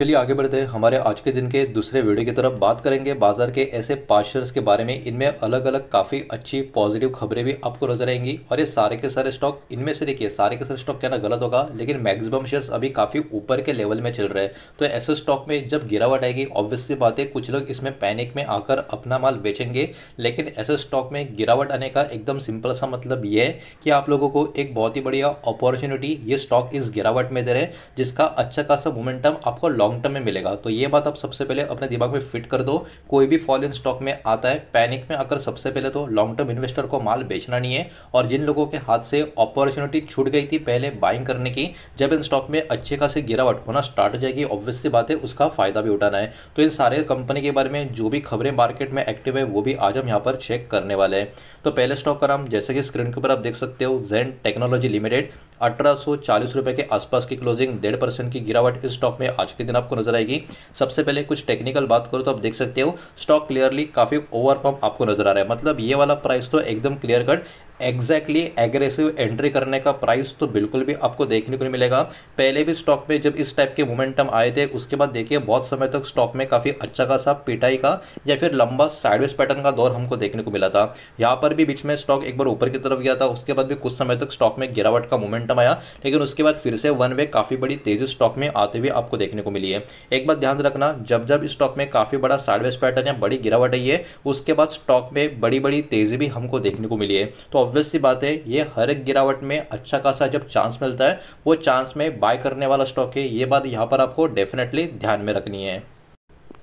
चलिए आगे बढ़ते हैं हमारे आज के दिन के दूसरे वीडियो की तरफ बात करेंगे बाजार के ऐसे पार्शर्स के बारे में इनमें अलग अलग काफ़ी अच्छी पॉजिटिव खबरें भी आपको नजर आएंगी और ये सारे के सारे स्टॉक इनमें से देखिए सारे के सारे स्टॉक कहना गलत होगा लेकिन मैक्सिमम शेयर्स अभी काफ़ी ऊपर के लेवल में चल रहे हैं तो ऐसे स्टॉक में जब गिरावट आएगी ऑब्वियसली बात है कुछ लोग इसमें पैनिक में आकर अपना माल बेचेंगे लेकिन ऐसे स्टॉक में गिरावट आने का एकदम सिंपल सा मतलब ये है कि आप लोगों को एक बहुत ही बढ़िया अपॉर्चुनिटी ये स्टॉक इस गिरावट में दे रहे हैं जिसका अच्छा खासा मोमेंटम आपको लॉन्ग लॉन्ग टर्म में मिलेगा तो ये बात आप सबसे पहले अपने दिमाग में फिट कर दो कोई भी फॉल इन स्टॉक में आता है पैनिक में आकर सबसे पहले तो लॉन्ग टर्म इन्वेस्टर को माल बेचना नहीं है और जिन लोगों के हाथ से अपॉर्चुनिटी छूट गई थी पहले बाइंग करने की जब इन स्टॉक में अच्छे खासे गिरावट होना स्टार्ट हो जाएगी ऑब्वियसली बात है उसका फायदा भी उठाना है तो इन सारे कंपनी के बारे में जो भी खबरें मार्केट में एक्टिव है वो भी आज हम यहाँ पर चेक करने वाले हैं तो पहले स्टॉक का नाम जैसे कि स्क्रीन के ऊपर आप देख सकते हो जैन टेक्नोलॉजी लिमिटेड अठारह रुपए के आसपास की क्लोजिंग डेढ़ परसेंट की गिरावट इस स्टॉक में आज के दिन आपको नजर आएगी सबसे पहले कुछ टेक्निकल बात करो तो आप देख सकते हो स्टॉक क्लियरली काफी ओवरपम्प आपको नजर आ रहा है मतलब ये वाला प्राइस तो एकदम clear cut exactly aggressive entry करने का प्राइस तो बिल्कुल भी आपको देखने को नहीं मिलेगा पहले भी स्टॉक में जब इस टाइप के मोमेंटम आए थे उसके बाद देखिए बहुत समय तक स्टॉक में काफ़ी अच्छा खासा पिटाई का या फिर लंबा साइडवेज पैटर्न का दौर हमको देखने को मिला था यहाँ पर भी बीच में स्टॉक एक बार ऊपर की तरफ गया था उसके बाद भी कुछ समय तक स्टॉक में गिरावट का मोमेंटम आया लेकिन उसके बाद फिर से वन वे काफ़ी बड़ी तेजी स्टॉक में आते हुए आपको देखने को मिली है एक बात ध्यान रखना जब जब स्टॉक में काफ़ी बड़ा साइडवेज पैटर्न या बड़ी गिरावट आई है उसके बाद स्टॉक में बड़ी बड़ी तेजी भी हमको देखने को मिली है तो ऑब्वियस सी बात है ये हर एक गिरावट में अच्छा खासा जब चांस मिलता है वो चांस में बाय करने वाला स्टॉक है ये बात यहाँ पर आपको डेफिनेटली ध्यान में रखनी है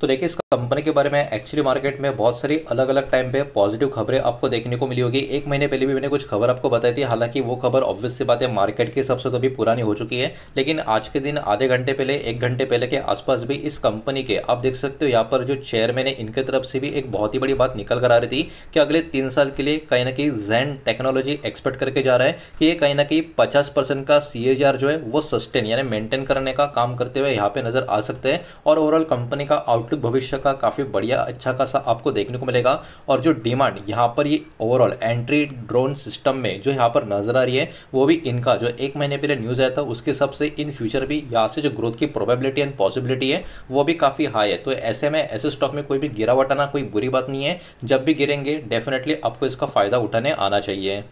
तो देखिए इस कंपनी के बारे में एक्चुअली मार्केट में बहुत सारी अलग अलग टाइम पे पॉजिटिव खबरें आपको देखने को मिली होगी एक महीने पहले भी मैंने कुछ खबर आपको बताई थी हालांकि वो खबर ऑब्वियस सी बात है मार्केट के हिसाब से तो अभी पुरानी हो चुकी है लेकिन आज के दिन आधे घंटे पहले एक घंटे पहले के आसपास भी इस कंपनी के आप देख सकते हो यहाँ पर जो चेयरमैन है इनके तरफ से भी एक बहुत ही बड़ी बात निकल कर आ रही थी कि अगले तीन साल के लिए कहीं ना कहीं जैन टेक्नोलॉजी एक्सपेक्ट करके जा रहा है कि ये कहीं ना कहीं पचास का सी जो है वो सस्टेन यानी मेंटेन करने का काम करते हुए यहाँ पे नजर आ सकते हैं और ओवरऑल कंपनी का आउट आउटलुक भविष्य का काफ़ी बढ़िया अच्छा खासा आपको देखने को मिलेगा और जो डिमांड यहाँ पर ये ओवरऑल एंट्री ड्रोन सिस्टम में जो यहाँ पर नज़र आ रही है वो भी इनका जो एक महीने पहले न्यूज़ आया था उसके हिसाब से इन फ्यूचर भी यहाँ से जो ग्रोथ की प्रोबेबिलिटी एंड पॉसिबिलिटी है वो भी काफ़ी हाई है तो ऐसे में ऐसे स्टॉक में कोई भी गिरावट आना कोई बुरी बात नहीं है जब भी गिरेंगे डेफिनेटली आपको इसका फ़ायदा उठाने आना चाहिए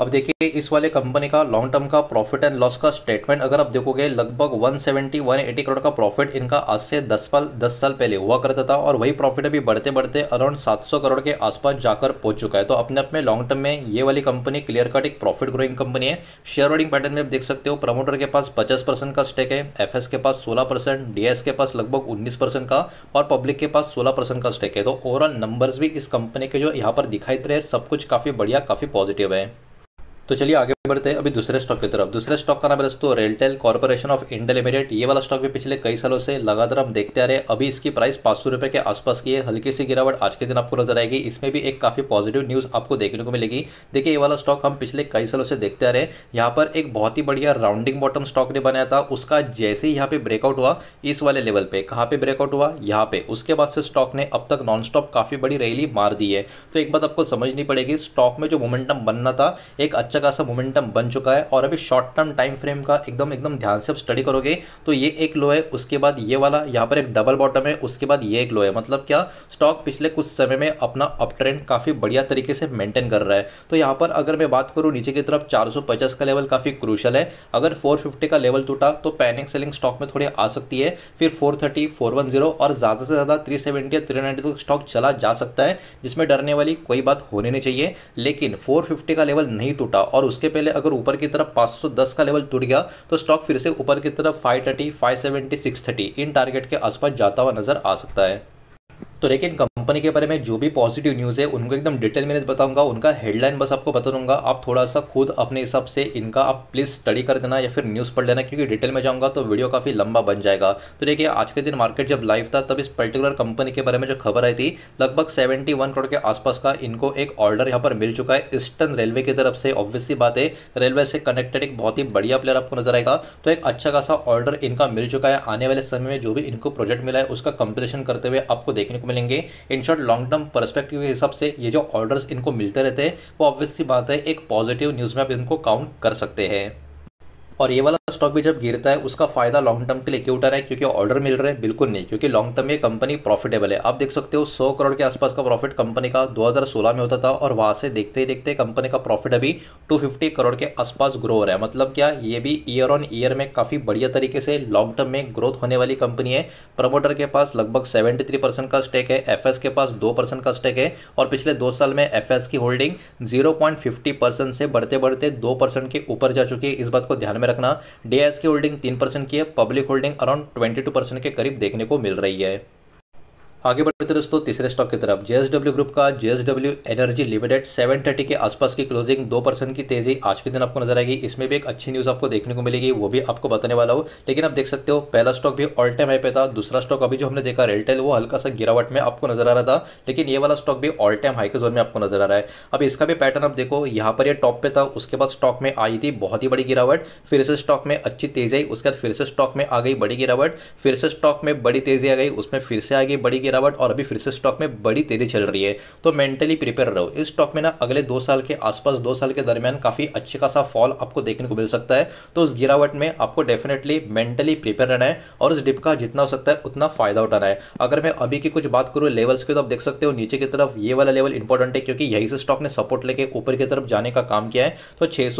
अब देखिए इस वाले कंपनी का लॉन्ग टर्म का प्रॉफिट एंड लॉस का स्टेटमेंट अगर आप देखोगे लगभग 170 180 करोड़ का प्रॉफिट इनका आज से 10 साल 10 साल पहले हुआ करता था और वही प्रॉफिट अभी बढ़ते बढ़ते अराउंड 700 करोड़ के आसपास जाकर पहुंच चुका है तो अपने अपने लॉन्ग टर्म में ये वाली कंपनी क्लियर कट एक प्रॉफिट ग्रोइंग कंपनी है शेयर होल्डिंग पैटर्न में आप देख सकते हो प्रमोटर के पास पचास का स्टेक है एफ के पास सोलह परसेंट के पास लगभग उन्नीस का और पब्लिक के पास सोलह का स्टेक है तो ओवरऑल नंबर भी इस कंपनी के जो यहाँ पर दिखाई दे रहे हैं सब कुछ काफ़ी बढ़िया काफ़ी पॉजिटिव है तो चलिए आगे बढ़ते हैं अभी दूसरे स्टॉक की तरफ दूसरे स्टॉक का नाम है दोस्तों RailTel corporation of India limited ये वाला स्टॉक भी पिछले कई सालों से लगातार हम देखते आ रहे हैं अभी इसकी प्राइस पांच सौ रुपये के आसपास की है हल्की सी गिरावट आज के दिन आपको नजर आएगी इसमें भी एक काफी पॉजिटिव न्यूज आपको देखने को मिलेगी देखिए ये वाला स्टॉक हम पिछले कई सालों से देखते आ रहे हैं यहाँ पर एक बहुत ही बढ़िया राउंडिंग बॉटम स्टॉक ने बनाया था उसका जैसे ही यहाँ पे ब्रेकआउट हुआ इस वाले लेवल पे कहाँ पे ब्रेकआउट हुआ यहाँ पे उसके बाद से स्टॉक ने अब तक नॉन स्टॉप काफी बड़ी रैली मार दी है तो एक बात आपको समझनी पड़ेगी स्टॉक में जो मोमेंटम बनना था एक अच्छा खासा मोमेंटम मोमेंटम बन चुका है और अभी शॉर्ट टर्म टाइम फ्रेम का एकदम एकदम ध्यान से आप स्टडी करोगे तो ये एक लो है उसके बाद ये वाला यहाँ पर एक डबल बॉटम है उसके बाद ये एक लो है मतलब क्या स्टॉक पिछले कुछ समय में अपना अप ट्रेंड काफ़ी बढ़िया तरीके से मेंटेन कर रहा है तो यहाँ पर अगर मैं बात करूँ नीचे की तरफ चार का लेवल काफ़ी क्रूशल है अगर फोर का लेवल टूटा तो पैनिक सेलिंग स्टॉक में थोड़ी आ सकती है फिर फोर थर्टी और ज़्यादा से ज़्यादा थ्री या थ्री तक स्टॉक चला जा सकता है जिसमें डरने वाली कोई बात होने नहीं चाहिए लेकिन 450 का लेवल नहीं टूटा और उसके पहले पहले अगर ऊपर की तरफ 510 का लेवल टूट गया तो स्टॉक फिर से ऊपर की तरफ 530, 570, 630 इन टारगेट के आसपास जाता हुआ नजर आ सकता है तो लेकिन कंपनी के बारे में जो भी पॉजिटिव न्यूज़ है उनको एकदम डिटेल में बताऊंगा उनका हेडलाइन बस आपको बता दूंगा आप थोड़ा सा खुद अपने हिसाब से इनका आप प्लीज़ स्टडी कर देना या फिर न्यूज़ पढ़ लेना क्योंकि डिटेल में जाऊंगा तो वीडियो काफ़ी लंबा बन जाएगा तो देखिए आज के दिन मार्केट जब लाइव था तब इस पर्टिकुलर कंपनी के बारे में जो खबर आई थी लगभग सेवेंटी करोड़ के आसपास का इनको एक ऑर्डर यहाँ पर मिल चुका है ईस्टर्न रेलवे की तरफ से ऑब्वियसली बात है रेलवे से कनेक्टेड एक बहुत ही बढ़िया प्लेयर आपको नजर आएगा तो एक अच्छा खासा ऑर्डर इनका मिल चुका है आने वाले समय में जो भी इनको प्रोजेक्ट मिला है उसका कंपेरिजन करते हुए आपको देखने को मिलेंगे इन शॉर्ट लॉन्ग टर्म परस्पेक्टिव के हिसाब से ये जो ऑर्डर्स इनको मिलते रहते हैं वो ऑब्वियसली बात है एक पॉजिटिव न्यूज़ में आप इनको काउंट कर सकते हैं और ये वाला स्टॉक भी जब गिरता है उसका फायदा लॉन्ग टर्म के लिए क्यों उठा रहा है क्योंकि ऑर्डर मिल रहे हैं बिल्कुल नहीं क्योंकि लॉन्ग टर्म ये कंपनी प्रॉफिटेबल है आप देख सकते हो 100 करोड़ के आसपास का प्रॉफिट कंपनी का 2016 में होता था और वहां से देखते ही देखते कंपनी का प्रॉफिट अभी 250 करोड़ के आसपास ग्रो हो रहा है मतलब क्या ये भी ईयर ऑन ईयर में काफ़ी बढ़िया तरीके से लॉन्ग टर्म में ग्रोथ होने वाली कंपनी है प्रमोटर के पास लगभग सेवेंटी का स्टेक है एफ के पास दो का स्टेक है और पिछले दो साल में एफ की होल्डिंग जीरो से बढ़ते बढ़ते दो के ऊपर जा चुकी है इस बात को ध्यान में रखना डीएस के होल्डिंग तीन परसेंट की है public holding around twenty two percent के करीब देखने को मिल रही है आगे बढ़ते दोस्तों तीसरे स्टॉक की तरफ जेएसडब्ल्यू ग्रुप का जेएसडब्ल्यू एनर्जी लिमिटेड 730 के आसपास की क्लोजिंग दो परसेंट की तेजी आज के दिन आपको नजर आएगी इसमें भी एक अच्छी न्यूज आपको देखने को मिलेगी वो भी आपको बताने वाला हो लेकिन आप देख सकते हो पहला स्टॉक भी ऑल टाइम हाई पे था दूसरा स्टॉक अभी जो हमने देखा रेलटेल वो हल्का सा गिरावट में आपको नजर आ रहा था लेकिन ये वाला स्टॉक भी ऑल टाइम हाई के जोन में आपको नजर आ रहा है अब इसका भी पैटर्न आप देखो यहाँ पर यह टॉप पे था उसके बाद स्टॉक में आई थी बहुत ही बड़ी गिरावट फिर से स्टॉक में अच्छी तेजी आई उसके बाद फिर से स्टॉक में आ गई बड़ी गिरावट फिर से स्टॉक में बड़ी तेजी आ गई उसमें फिर से आ गई बड़ी गिरावट और अभी फिर से स्टॉक में बड़ी तेजी चल रही है तो मेंटली प्रिपेयर रहो इस स्टॉक में ना अगले दो साल के आसपास दो साल के दरमियान काफ़ी अच्छे खासा फॉल आपको देखने को मिल सकता है तो उस गिरावट में आपको डेफिनेटली मेंटली प्रिपेयर रहना है और उस डिप का जितना हो सकता है उतना फायदा उठाना है अगर मैं अभी की कुछ बात करूँ लेवल्स की तो आप देख सकते हो नीचे की तरफ ये वाला लेवल इंपॉर्टेंट है क्योंकि यही से स्टॉक ने सपोर्ट लेके ऊपर की तरफ जाने का काम किया है तो छह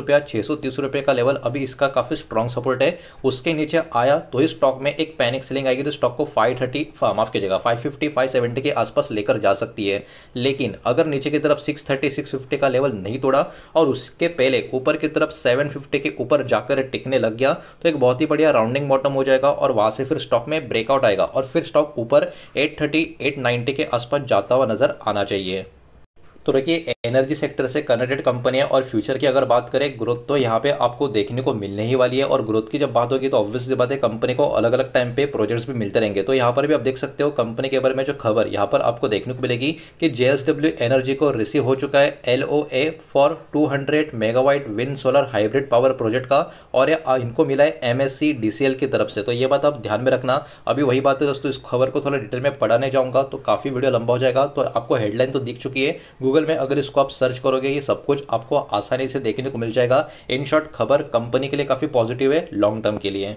रुपया छह रुपये का लेवल अभी इसका काफ़ी स्ट्रॉन्ग सपोर्ट है उसके नीचे आया तो ही स्टॉक में एक पैनिक सेलिंग आएगी तो स्टॉक को फाइव थर्टी माफ की जगह 550, 570 के आसपास लेकर जा सकती है लेकिन अगर नीचे की तरफ 630, 650 का लेवल नहीं तोड़ा और उसके पहले ऊपर की तरफ 750 के ऊपर जाकर टिकने लग गया तो एक बहुत ही बढ़िया राउंडिंग बॉटम हो जाएगा और वहाँ से फिर स्टॉक में ब्रेकआउट आएगा और फिर स्टॉक ऊपर एट थर्टी के आसपास जाता हुआ नजर आना चाहिए तो रखिए एनर्जी सेक्टर से कनेक्टेड कंपनियां और फ्यूचर की अगर बात करें ग्रोथ तो यहाँ पे आपको देखने को मिलने ही वाली है और ग्रोथ की जब बात होगी तो ऑब्वियसली बात है कंपनी को अलग अलग टाइम पे प्रोजेक्ट्स भी मिलते रहेंगे तो यहाँ पर भी आप देख सकते हो कंपनी के बारे में जो खबर यहाँ पर आपको देखने को मिलेगी कि जे एनर्जी को रिसीव हो चुका है L four two megawatt wind solar hybrid power project का और इनको मिला है एम डीसीएल की तरफ से तो ये बात आप ध्यान में रखना अभी वही बात है दोस्तों इस खबर को थोड़ा डिटेल में पढ़ाने जाऊंगा तो काफ़ी वीडियो लंबा हो जाएगा तो आपको हेडलाइन तो दिख चुकी है गूगल गूगल में अगर इसको आप सर्च करोगे ये सब कुछ आपको आसानी से देखने को मिल जाएगा इन शॉर्ट खबर कंपनी के लिए काफ़ी पॉजिटिव है लॉन्ग टर्म के लिए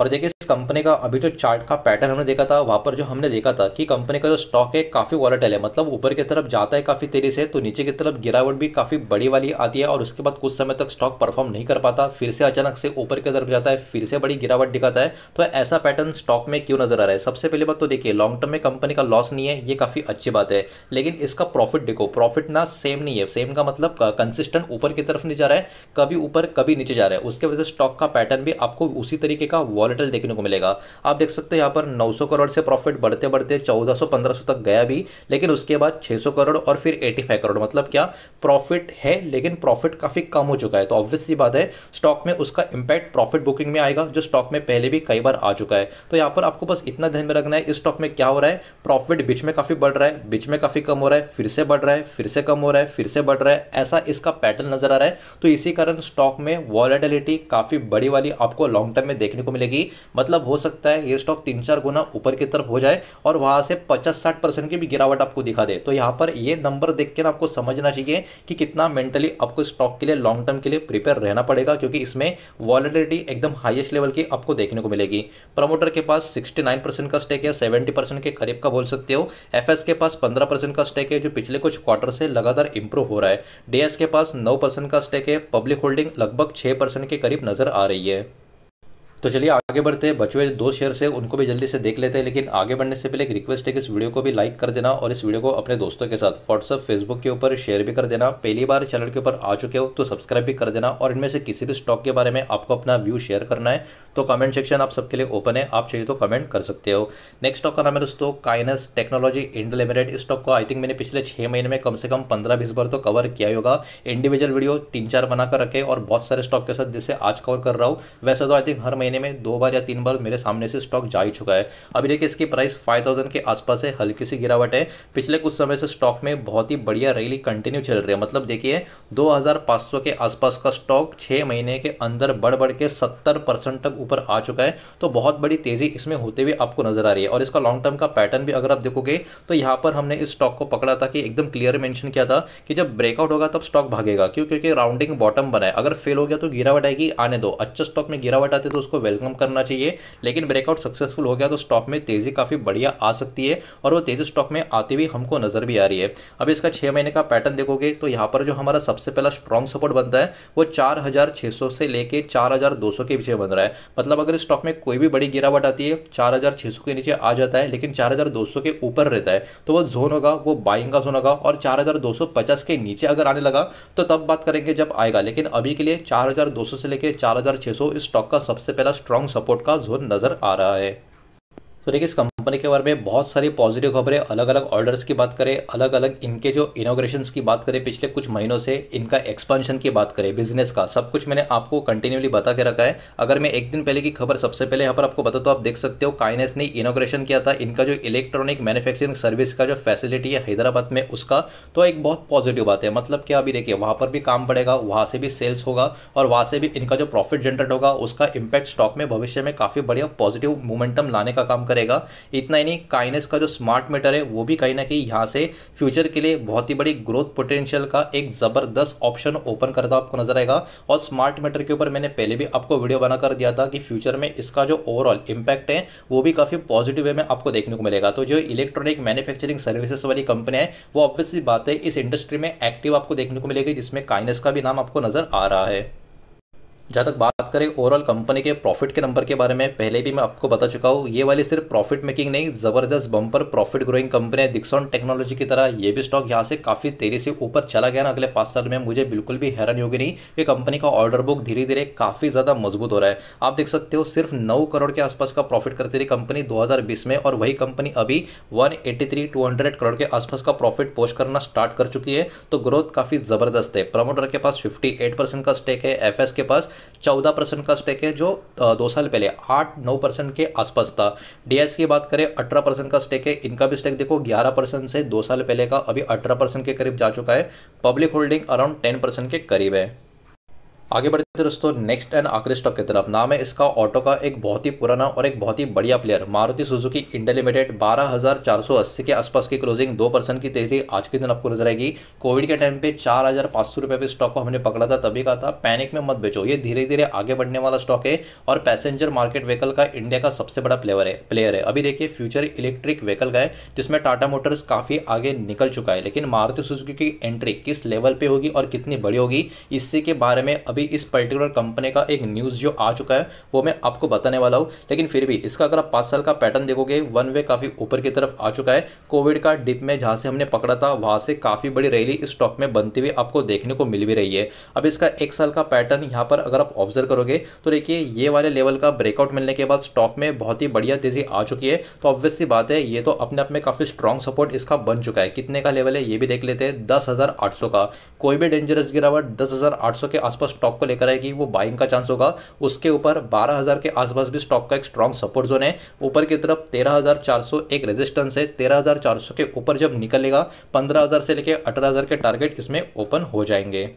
और देखिए इस कंपनी का अभी जो चार्ट का पैटर्न हमने देखा था वहाँ पर जो हमने देखा था कि कंपनी का जो स्टॉक है काफ़ी वॉलेटल है मतलब ऊपर की तरफ जाता है काफ़ी तेज़ी से तो नीचे की तरफ गिरावट भी काफ़ी बड़ी वाली आती है और उसके बाद कुछ समय तक स्टॉक परफॉर्म नहीं कर पाता फिर से अचानक से ऊपर की तरफ जाता है फिर से बड़ी गिरावट दिखाता है तो ऐसा पैटर्न स्टॉक में क्यों नज़र आ रहा है सबसे पहले बात तो देखिए लॉन्ग टर्म में कंपनी का लॉस नहीं है ये काफ़ी अच्छी बात है लेकिन इसका प्रॉफिट देखो प्रॉफिट ना सेम नहीं है सेम का मतलब कंसिस्टेंट ऊपर की तरफ नहीं जा रहा है कभी ऊपर कभी नीचे जा रहा है उसके वजह से स्टॉक का पैटर्न भी आपको उसी तरीके का वॉल वॉलेटल देखने को मिलेगा आप देख सकते हैं यहाँ पर 900 करोड़ से प्रॉफिट बढ़ते बढ़ते 1400-1500 तक गया भी लेकिन उसके बाद 600 करोड़ और फिर 85 करोड़ मतलब क्या प्रॉफिट है लेकिन प्रॉफिट काफ़ी कम हो चुका है तो ऑब्वियस सी बात है स्टॉक में उसका इंपैक्ट प्रॉफिट बुकिंग में आएगा जो स्टॉक में पहले भी कई बार आ चुका है तो यहाँ पर आपको बस इतना ध्यान में रखना है इस स्टॉक में क्या हो रहा है प्रॉफिट बीच में काफ़ी बढ़ रहा है बीच में काफ़ी कम हो रहा है फिर से बढ़ रहा है फिर से कम हो रहा है फिर से बढ़ रहा है ऐसा इसका पैटर्न नजर आ रहा है तो इसी कारण स्टॉक में वॉलेटिलिटी काफ़ी बड़ी वाली आपको लॉन्ग टर्म में देखने को मिलेगी जाएगी मतलब हो सकता है ये स्टॉक तीन चार गुना ऊपर की तरफ हो जाए और वहां से पचास साठ परसेंट की भी गिरावट आपको दिखा दे तो यहाँ पर ये नंबर देख के ना आपको समझना चाहिए कि कितना मेंटली आपको स्टॉक के लिए लॉन्ग टर्म के लिए प्रिपेयर रहना पड़ेगा क्योंकि इसमें वॉलिडिटी एकदम हाइएस्ट लेवल की आपको देखने को मिलेगी प्रमोटर के पास सिक्सटी का स्टेक है सेवेंटी के करीब का बोल सकते हो एफ के पास पंद्रह का स्टेक है जो पिछले कुछ क्वार्टर से लगातार इंप्रूव हो रहा है डीएस के पास नौ का स्टेक है पब्लिक होल्डिंग लगभग छह के करीब नजर आ रही है तो चलिए आगे बढ़ते हैं बचे दो शेयर से उनको भी जल्दी से देख लेते हैं लेकिन आगे बढ़ने से पहले एक रिक्वेस्ट है कि इस वीडियो को भी लाइक कर देना और इस वीडियो को अपने दोस्तों के साथ व्हाट्सअप फेसबुक के ऊपर शेयर भी कर देना पहली बार चैनल के ऊपर आ चुके हो तो सब्सक्राइब भी कर देना और इनमें से किसी भी स्टॉक के बारे में आपको अपना व्यू शेयर करना है तो कमेंट सेक्शन आप सबके लिए ओपन है आप चाहिए तो कमेंट कर सकते हो नेक्स्ट स्टॉक का नाम है दोस्तों काइनस टेक्नोलॉजी इंड लिमिटेड इस स्टॉक को आई थिंक मैंने पिछले छह महीने में कम से कम पंद्रह बीस बार तो कवर किया ही होगा इंडिविजुअल वीडियो तीन चार बनाकर रखे और बहुत सारे स्टॉक के साथ जिससे आज कवर कर रहा हूँ वैसे तो आई थिंक हर महीने में दो बार या तीन बार मेरे सामने से स्टॉक जा ही चुका है अभी देखिए इसकी प्राइस फाइव के आसपास है हल्की सी गिरावट है पिछले कुछ समय से स्टॉक में बहुत ही बढ़िया रैली कंटिन्यू चल रही है मतलब देखिए दो के आसपास का स्टॉक छह महीने के अंदर बढ़ बढ़ के सत्तर परसेंट तक ऊपर आ चुका है तो बहुत बड़ी तेज़ी इसमें होते हुए आपको नजर आ रही है और इसका लॉन्ग टर्म का पैटर्न भी अगर आप देखोगे तो यहां पर हमने इस स्टॉक को पकड़ा था कि एकदम क्लियर मेंशन किया था कि जब ब्रेकआउट होगा तब स्टॉक भागेगा क्यों क्योंकि राउंडिंग बॉटम बनाए अगर फेल हो गया तो गिरावट आएगी आने दो अच्छे स्टॉक में गिरावट आती तो उसको वेलकम करना चाहिए लेकिन ब्रेकआउट सक्सेसफुल हो गया तो स्टॉक में तेज़ी काफ़ी बढ़िया आ सकती है और वो तेज़ी स्टॉक में आती हुई हमको नज़र भी आ रही है अब इसका छह महीने का पैटर्न देखोगे तो यहां पर जो हमारा सबसे पहला स्ट्रॉन्ग सपोर्ट बनता है वो चार से लेकर चार के पीछे बन रहा है मतलब अगर स्टॉक में कोई भी बड़ी गिरावट आती है चार हज़ार के नीचे आ जाता है लेकिन चार हज़ार दो सौ के ऊपर रहता है तो वो जोन होगा वो बाइंग का जोन होगा और चार हज़ार दो सौ पचास के नीचे अगर आने लगा तो तब बात करेंगे जब आएगा लेकिन अभी के लिए चार हज़ार दो सौ से लेकर चार हज़ार छह सौ इस स्टॉक का सबसे पहला स्ट्रॉन्ग सपोर्ट का जोन नज़र आ रहा है तो देखिए इस कंपनी के बारे में बहुत सारी पॉजिटिव खबरें अलग अलग ऑर्डर्स की बात करें अलग अलग इनके जो इनोग्रेशन की बात करें पिछले कुछ महीनों से इनका एक्सपेंशन की बात करें बिजनेस का सब कुछ मैंने आपको कंटिन्यूली बता के रखा है अगर मैं एक दिन पहले की खबर सबसे पहले यहाँ पर आपको बता तो आप देख सकते हो काइनेस ने इनोग्रेशन किया था इनका जो इलेक्ट्रॉनिक मैन्युफैक्चरिंग सर्विस का जो फैसिलिटी है हैदराबाद में उसका तो एक बहुत पॉजिटिव बात है मतलब क्या अभी देखिए वहाँ पर भी काम पड़ेगा वहां से भी सेल्स होगा और वहाँ से भी इनका जो प्रॉफिट जनरेट होगा उसका इम्पैक्ट स्टॉक में भविष्य में काफ़ी बढ़िया पॉजिटिव मोमेंटम लाने का काम करेगा इतना ही नहीं काइनेस का जो स्मार्ट मीटर है वो भी कहीं ना कहीं यहाँ से फ्यूचर के लिए बहुत ही बड़ी ग्रोथ पोटेंशियल का एक ज़बरदस्त ऑप्शन ओपन करता आपको नजर आएगा और स्मार्ट मीटर के ऊपर मैंने पहले भी आपको वीडियो बनाकर दिया था कि फ्यूचर में इसका जो ओवरऑल इम्पैक्ट है वो भी काफ़ी पॉजिटिव वे में आपको देखने को मिलेगा तो जो इलेक्ट्रॉनिक मैन्युफैक्चरिंग सर्विसेस वाली कंपनी है वो ऑब्वियसली बात है इस इंडस्ट्री में एक्टिव आपको देखने को मिलेगी जिसमें काइनेस का भी नाम आपको नजर आ रहा है जहाँ तक बात करें ओवरऑल कंपनी के प्रॉफिट के नंबर के बारे में पहले भी मैं आपको बता चुका हूँ ये वाली सिर्फ प्रॉफिट मेकिंग नहीं ज़बरदस्त बम्पर प्रॉफिट ग्रोइंग कंपनी है दिक्सॉन टेक्नोलॉजी की तरह ये भी स्टॉक यहाँ से काफ़ी तेज़ी से ऊपर चला गया ना अगले पाँच साल में मुझे बिल्कुल भी हैरानी होगी नहीं कि कंपनी का ऑर्डर बुक धीरे धीरे काफ़ी ज़्यादा मजबूत हो रहा है आप देख सकते हो सिर्फ नौ करोड़ के आसपास का प्रॉफिट करती रही कंपनी दो में और वही कंपनी अभी वन 200 करोड़ के आसपास का प्रॉफिट पोस्ट करना स्टार्ट कर चुकी है तो ग्रोथ काफ़ी ज़बरदस्त है प्रमोटर के पास फिफ्टी परसेंट का स्टेक है एफ के पास चौदह परसेंट का स्टेक है जो दो साल पहले आठ नौ परसेंट के आसपास था डीएस e की बात करें अठारह परसेंट का स्टेक है इनका भी स्टेक देखो ग्यारह परसेंट से दो साल पहले का अभी अठारह परसेंट के करीब जा चुका है public holding around ten percent के करीब है आगे बढ़ते हैं दोस्तों नेक्स्ट एंड आखिरी स्टॉक की तरफ नाम है इसका ऑटो का एक बहुत ही पुराना और एक बहुत ही बढ़िया player Maruti Suzuki India limited 12,480 के आसपास की क्लोजिंग दो परसेंट की तेजी आज के दिन आपको नजर आएगी कोविड के टाइम पे चार हजार पाँच सौ रुपये पे स्टॉक को हमने पकड़ा था तभी कहा था पैनिक में मत बेचो ये धीरे धीरे आगे बढ़ने वाला स्टॉक है और पैसेंजर मार्केट व्हीकल का इंडिया का सबसे बड़ा प्लेयर है प्लेयर है अभी देखिए फ्यूचर इलेक्ट्रिक व्हीकल का है जिसमें टाटा मोटर्स काफ़ी आगे निकल चुका है लेकिन मारुति सुजुकी की एंट्री किस लेवल पे होगी और कितनी बड़ी होगी इससे के बारे में अभी अभी इस पर्टिकुलर कंपनी का एक न्यूज़ जो आ चुका है वो मैं आपको बताने वाला हूँ लेकिन फिर भी इसका अगर आप पांच साल का पैटर्न देखोगे वन वे काफ़ी ऊपर की तरफ आ चुका है कोविड का डिप में जहां से हमने पकड़ा था वहां से काफ़ी बड़ी रैली इस स्टॉक में बनती हुई आपको देखने को मिल भी रही है अब इसका एक साल का पैटर्न यहाँ पर अगर आप ऑब्जर्व करोगे तो देखिए ये वाले लेवल का ब्रेकआउट मिलने के बाद स्टॉक में बहुत ही बढ़िया तेज़ी आ चुकी है तो ऑब्वियस सी बात है ये तो अपने आप में काफ़ी स्ट्रॉन्ग सपोर्ट इसका बन चुका है कितने का लेवल है ये भी देख लेते हैं दस का कोई भी डेंजरस गिरावट दस के आसपास स्टॉक स्टॉक को लेकर आएगी वो बाइंग का चांस होगा उसके ऊपर बारह हज़ार के आसपास भी स्टॉक का एक स्ट्रॉन्ग सपोर्ट जोन है ऊपर की तरफ तेरह हज़ार चार सौ एक रेजिस्टेंस है तेरह हज़ार चार सौ के ऊपर जब निकलेगा पंद्रह हज़ार से लेकर अठारह हज़ार के टारगेट इसमें ओपन हो जाएंगे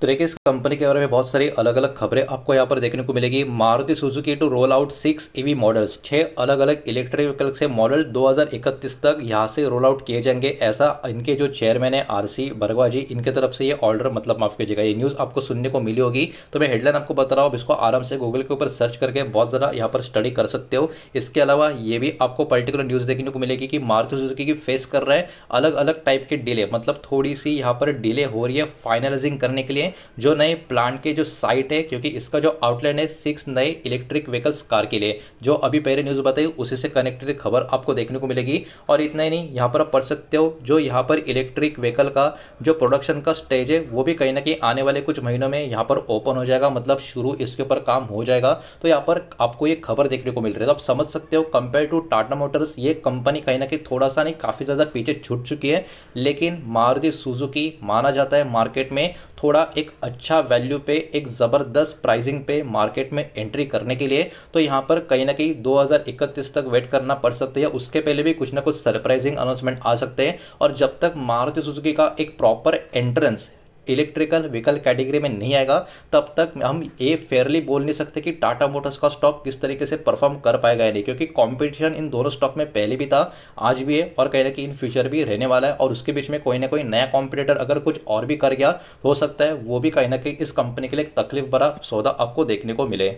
तो देखिए इस कंपनी के बारे में बहुत सारी अलग अलग खबरें आपको यहाँ पर देखने को मिलेगी Maruti Suzuki to roll out six EV models छह अलग अलग इलेक्ट्रिक व्हीकल से मॉडल 2031 तक यहाँ से रोल आउट किए जाएंगे ऐसा इनके जो चेयरमैन है आर सी भरगवा जी इनके तरफ से ये ऑर्डर मतलब माफ कीजिएगा ये न्यूज़ आपको सुनने को मिली होगी तो मैं हेडलाइन आपको बता रहा हूँ इसको आराम से गूगल के ऊपर सर्च करके बहुत ज़्यादा यहाँ पर स्टडी कर सकते हो इसके अलावा ये भी आपको पर्टिकुलर न्यूज़ देखने को मिलेगी कि मारुति सुजुकी की फेस कर रहे हैं अलग अलग टाइप के डिले मतलब थोड़ी सी यहाँ पर डिले हो रही है फाइनलाइजिंग करने के लिए में जो नए प्लांट के जो साइट है क्योंकि इसका जो आउटलाइन है सिक्स नए इलेक्ट्रिक व्हीकल्स कार के लिए जो अभी पहले न्यूज़ बताई उसी से कनेक्टेड खबर आपको देखने को मिलेगी और इतना ही नहीं यहाँ पर आप पढ़ सकते हो जो यहाँ पर इलेक्ट्रिक व्हीकल का जो प्रोडक्शन का स्टेज है वो भी कहीं ना कहीं आने वाले कुछ महीनों में यहाँ पर ओपन हो जाएगा मतलब शुरू इसके ऊपर काम हो जाएगा तो यहाँ पर आपको ये खबर देखने को मिल रही है तो आप समझ सकते हो कंपेयर टू टाटा मोटर्स ये कंपनी कहीं ना कहीं थोड़ा सा नहीं काफ़ी ज़्यादा पीछे छूट चुकी है लेकिन मारुति सुजुकी माना जाता है मार्केट में थोड़ा एक अच्छा वैल्यू पे एक ज़बरदस्त प्राइसिंग पे मार्केट में एंट्री करने के लिए तो यहाँ पर कहीं ना कहीं 2031 तक वेट करना पड़ सकता है उसके पहले भी कुछ ना कुछ सरप्राइजिंग अनाउंसमेंट आ सकते हैं और जब तक मारुति सुजुकी का एक proper entrance electrical vehicle category में नहीं आएगा तब तक हम ये फेयरली बोल नहीं सकते कि टाटा मोटर्स का स्टॉक किस तरीके से परफॉर्म कर पाएगा या नहीं क्योंकि कॉम्पिटिशन इन दोनों स्टॉक में पहले भी था आज भी है और कहीं ना कहीं इन फ्यूचर भी रहने वाला है और उसके बीच में कोई ना कोई नया कॉम्पिटिटर अगर कुछ और भी कर गया हो सकता है वो भी कहीं ना कहीं इस कंपनी के लिए तकलीफ भरा सौदा आपको देखने को मिले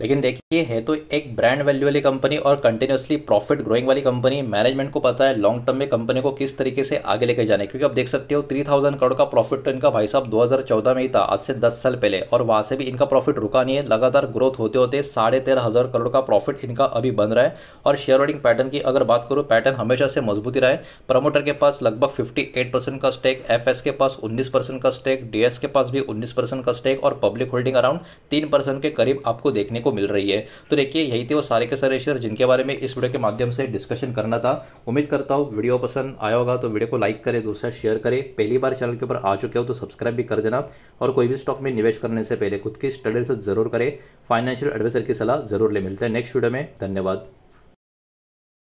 लेकिन देखिए है तो एक ब्रांड वैल्यू वाली कंपनी और कंटिन्यूसली प्रॉफिट ग्रोइंग वाली कंपनी मैनेजमेंट को पता है लॉन्ग टर्म में कंपनी को किस तरीके से आगे लेके जाने क्योंकि आप देख सकते हो थ्री थाउजेंड करोड़ का प्रॉफिट तो इनका भाई साहब 2014 में ही था आज से 10 साल पहले और वहां से भी इनका प्रॉफिट रुका नहीं है लगातार ग्रोथ होते होते साढ़े तेरह हज़ार करोड़ का प्रॉफिट इनका अभी बन रहा है और शेयर होल्डिंग पैटर्न की अगर बात करूँ पैटर्न हमेशा से मजबूती रहा है प्रमोटर के पास लगभग फिफ्टी का स्टेक एफ के पास उन्नीस का स्टेक डी के पास भी उन्नीस का स्टेक और पब्लिक होल्डिंग अराउंड तीन के करीब आपको देखने को आपको मिल रही है तो देखिए यही थे वो सारे के सारे शेयर जिनके बारे में इस वीडियो के माध्यम से डिस्कशन करना था उम्मीद करता हूँ वीडियो पसंद आया होगा तो वीडियो को लाइक करें दूसरा शेयर करें पहली बार चैनल के ऊपर आ चुके हो तो सब्सक्राइब भी कर देना और कोई भी स्टॉक में निवेश करने से पहले खुद की स्टडी से जरूर करें फाइनेंशियल एडवाइसर की सलाह जरूर ले मिलते हैं नेक्स्ट वीडियो में धन्यवाद